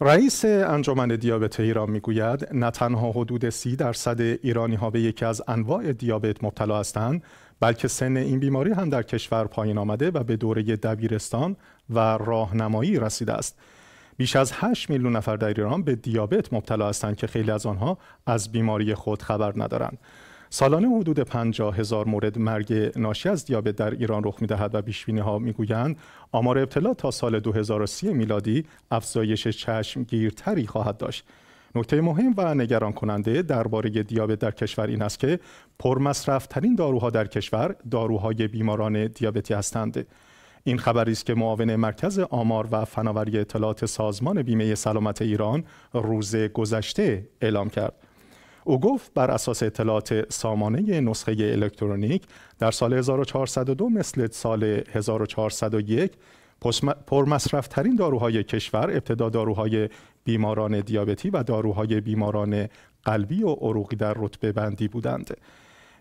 رئیس انجمن دیابت ایران میگوید نه تنها حدود سی درصد ایرانی ها به یکی از انواع دیابت مبتلا هستند بلکه سن این بیماری هم در کشور پایین آمده و به دوره دبیرستان و راهنمایی رسیده است بیش از 8 میلیون نفر در ایران به دیابت مبتلا هستند که خیلی از آنها از بیماری خود خبر ندارند سالانه حدود 50 هزار مورد مرگ ناشی از دیابت در ایران رخ میدهد و پیشبینی ها میگویند آمار ابتلا تا سال 2030 میلادی افزایش چشمگیرتری خواهد داشت نکته مهم و نگران کننده درباره دیابت در کشور این است که پرمصرف ترین داروها در کشور داروهای بیماران دیابتی هستند این خبری است که معاون مرکز آمار و فناوری اطلاعات سازمان بیمه سلامت ایران روز گذشته اعلام کرد او گفت بر اساس اطلاعات سامانه نسخه الکترونیک در سال 1402 مثل سال 1401 پرمصرفترین داروهای کشور ابتدا داروهای بیماران دیابتی و داروهای بیماران قلبی و عروقی در رتبه بندی بودند.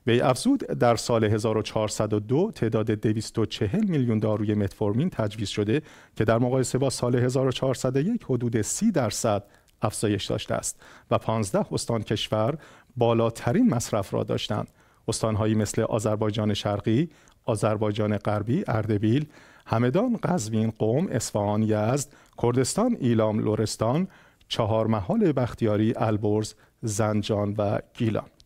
وی افزود در سال 1402 تعداد 240 میلیون داروی متفورمین تجویز شده که در مقایسه با سال 1401 حدود 30 درصد افزایش داشته است و 15 استان کشور بالاترین مصرف را داشتند استانهایی مثل آذربایجان شرقی آذربایجان غربی اردبیل همدان قزوین قوم اصفهان یزد کردستان ایلام لرستان چهارمحال بختیاری البرز زنجان و گیلان